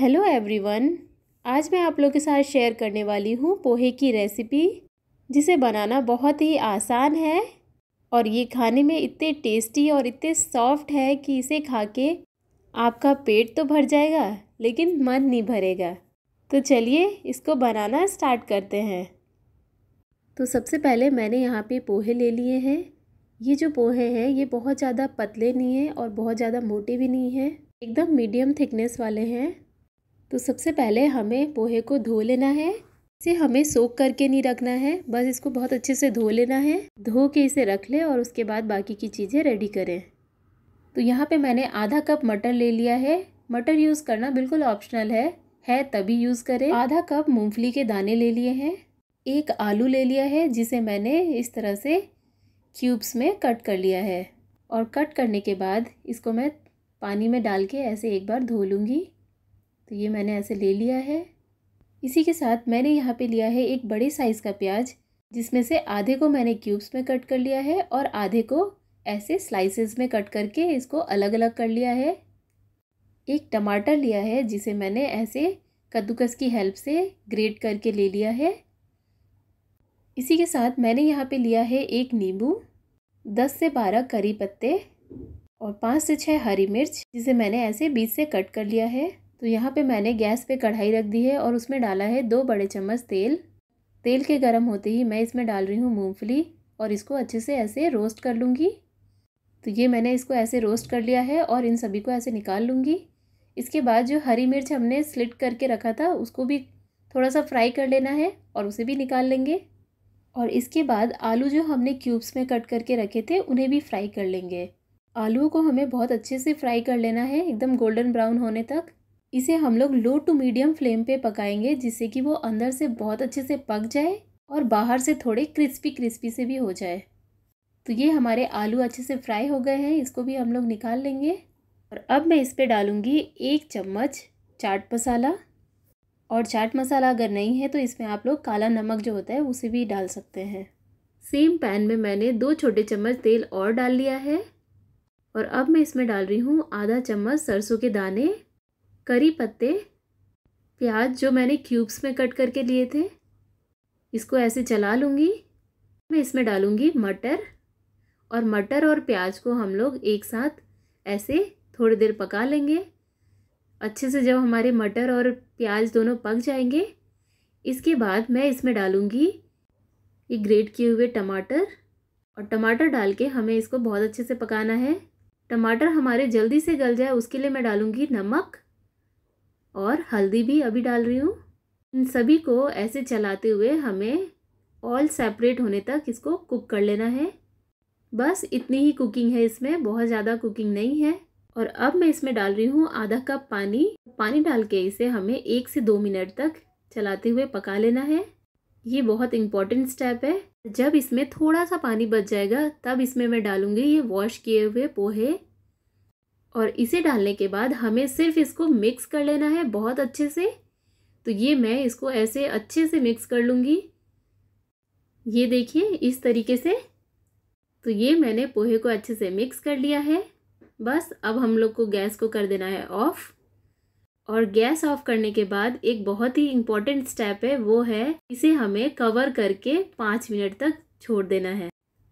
hello everyone आज मैं आप लोग के साथ शेयर करने वाली हूँ पोहे की रेसिपी जिसे बनाना बहुत ही आसान है और ये खाने में इतने टेस्टी और इतने सॉफ्ट है कि इसे खा के आपका पेट तो भर जाएगा लेकिन मन नहीं भरेगा तो चलिए इसको बनाना स्टार्ट करते हैं तो सबसे पहले मैंने यहाँ पे पोहे ले लिए हैं ये जो पोहे हैं ये बहुत ज़्यादा पतले नहीं हैं और बहुत ज़्यादा मोटे भी नहीं हैं एकदम मीडियम थिकनेस वाले हैं तो सबसे पहले हमें पोहे को धो लेना है इसे हमें सोख करके नहीं रखना है बस इसको बहुत अच्छे से धो लेना है धो के इसे रख लें और उसके बाद बाकी की चीज़ें रेडी करें तो यहाँ पे मैंने आधा कप मटर ले लिया है मटर यूज़ करना बिल्कुल ऑप्शनल है है तभी यूज़ करें आधा कप मूंगफली के दाने ले लिए हैं एक आलू ले लिया है जिसे मैंने इस तरह से क्यूब्स में कट कर लिया है और कट करने के बाद इसको मैं पानी में डाल के ऐसे एक बार धो लूँगी तो ये मैंने ऐसे ले लिया है इसी के साथ मैंने यहाँ पे लिया है एक बड़े साइज़ का प्याज जिसमें से आधे को मैंने क्यूब्स में कट कर लिया है और आधे को ऐसे स्लाइसेस में कट करके इसको अलग अलग कर लिया है एक टमाटर लिया है जिसे मैंने ऐसे कद्दूकस की हेल्प से ग्रेट करके ले लिया है इसी के साथ मैंने यहाँ पे लिया है एक नींबू दस से बारह करी पत्ते और पाँच से छः हरी मिर्च जिसे मैंने ऐसे बीच से कट कर लिया है तो यहाँ पे मैंने गैस पे कढ़ाई रख दी है और उसमें डाला है दो बड़े चम्मच तेल तेल के गर्म होते ही मैं इसमें डाल रही हूँ मूँगफली और इसको अच्छे से ऐसे रोस्ट कर लूँगी तो ये मैंने इसको ऐसे रोस्ट कर लिया है और इन सभी को ऐसे निकाल लूँगी इसके बाद जो हरी मिर्च हमने स्लिट करके रखा था उसको भी थोड़ा सा फ्राई कर लेना है और उसे भी निकाल लेंगे और इसके बाद आलू जो हमने क्यूब्स में कट करके रखे थे उन्हें भी फ्राई कर लेंगे आलू को हमें बहुत अच्छे से फ्राई कर लेना है एकदम गोल्डन ब्राउन होने तक इसे हम लोग लो टू मीडियम फ्लेम पे पकाएंगे जिससे कि वो अंदर से बहुत अच्छे से पक जाए और बाहर से थोड़े क्रिस्पी क्रिस्पी से भी हो जाए तो ये हमारे आलू अच्छे से फ्राई हो गए हैं इसको भी हम लोग निकाल लेंगे और अब मैं इस पर डालूँगी एक चम्मच चाट मसाला और चाट मसाला अगर नहीं है तो इसमें आप लोग काला नमक जो होता है उसे भी डाल सकते हैं सेम पैन में मैंने दो छोटे चम्मच तेल और डाल लिया है और अब मैं इसमें डाल रही हूँ आधा चम्मच सरसों के दाने करी पत्ते प्याज जो मैंने क्यूब्स में कट करके लिए थे इसको ऐसे चला लूँगी मैं इसमें डालूँगी मटर और मटर और प्याज को हम लोग एक साथ ऐसे थोड़ी देर पका लेंगे अच्छे से जब हमारे मटर और प्याज दोनों पक जाएंगे इसके बाद मैं इसमें डालूँगी ये ग्रेट किए हुए टमाटर और टमाटर डाल के हमें इसको बहुत अच्छे से पकाना है टमाटर हमारे जल्दी से गल जाए उसके लिए मैं डालूँगी नमक और हल्दी भी अभी डाल रही हूँ इन सभी को ऐसे चलाते हुए हमें ऑल सेपरेट होने तक इसको कुक कर लेना है बस इतनी ही कुकिंग है इसमें बहुत ज़्यादा कुकिंग नहीं है और अब मैं इसमें डाल रही हूँ आधा कप पानी पानी डाल के इसे हमें एक से दो मिनट तक चलाते हुए पका लेना है ये बहुत इम्पॉर्टेंट स्टेप है जब इसमें थोड़ा सा पानी बच जाएगा तब इसमें मैं डालूंगी ये वॉश किए हुए पोहे और इसे डालने के बाद हमें सिर्फ इसको मिक्स कर लेना है बहुत अच्छे से तो ये मैं इसको ऐसे अच्छे से मिक्स कर लूँगी ये देखिए इस तरीके से तो ये मैंने पोहे को अच्छे से मिक्स कर लिया है बस अब हम लोग को गैस को कर देना है ऑफ़ और गैस ऑफ करने के बाद एक बहुत ही इम्पॉर्टेंट स्टेप है वो है इसे हमें कवर करके पाँच मिनट तक छोड़ देना है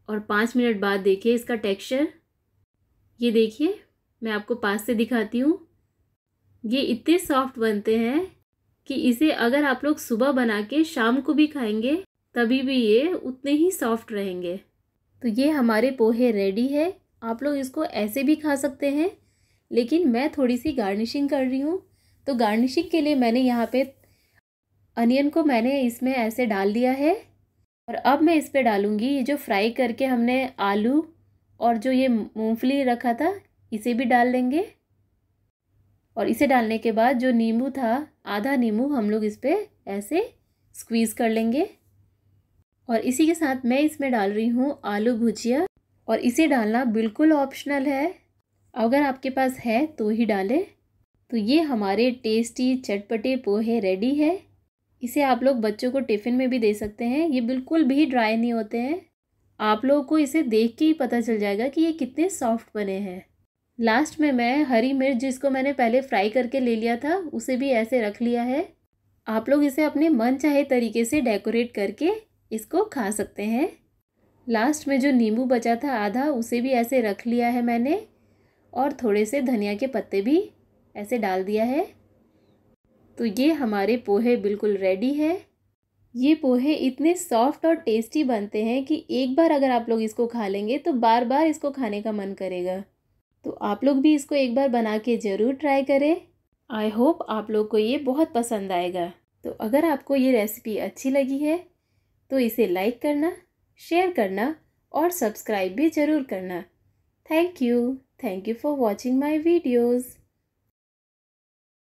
और पाँच मिनट बाद देखिए इसका टेक्सचर ये देखिए मैं आपको पास से दिखाती हूँ ये इतने सॉफ्ट बनते हैं कि इसे अगर आप लोग सुबह बना के शाम को भी खाएंगे तभी भी ये उतने ही सॉफ्ट रहेंगे तो ये हमारे पोहे रेडी है आप लोग इसको ऐसे भी खा सकते हैं लेकिन मैं थोड़ी सी गार्निशिंग कर रही हूँ तो गार्निशिंग के लिए मैंने यहाँ पे अनियन को मैंने इसमें ऐसे डाल दिया है और अब मैं इस पर डालूँगी ये जो फ्राई करके हमने आलू और जो ये मूँगफली रखा था इसे भी डाल देंगे और इसे डालने के बाद जो नींबू था आधा नींबू हम लोग इस पर ऐसे स्क्वीज़ कर लेंगे और इसी के साथ मैं इसमें डाल रही हूँ आलू भुजिया और इसे डालना बिल्कुल ऑप्शनल है अगर आपके पास है तो ही डालें तो ये हमारे टेस्टी चटपटे पोहे रेडी है इसे आप लोग बच्चों को टिफ़िन में भी दे सकते हैं ये बिल्कुल भी ड्राई नहीं होते हैं आप लोगों को इसे देख के ही पता चल जाएगा कि ये कितने सॉफ्ट बने हैं लास्ट में मैं हरी मिर्च जिसको मैंने पहले फ्राई करके ले लिया था उसे भी ऐसे रख लिया है आप लोग इसे अपने मन चाहे तरीके से डेकोरेट करके इसको खा सकते हैं लास्ट में जो नींबू बचा था आधा उसे भी ऐसे रख लिया है मैंने और थोड़े से धनिया के पत्ते भी ऐसे डाल दिया है तो ये हमारे पोहे बिल्कुल रेडी है ये पोहे इतने सॉफ्ट और टेस्टी बनते हैं कि एक बार अगर आप लोग इसको खा लेंगे तो बार बार इसको खाने का मन करेगा तो आप लोग भी इसको एक बार बना के ज़रूर ट्राई करें आई होप आप लोग को ये बहुत पसंद आएगा तो अगर आपको ये रेसिपी अच्छी लगी है तो इसे लाइक करना शेयर करना और सब्सक्राइब भी ज़रूर करना thank you thank you for watching my videos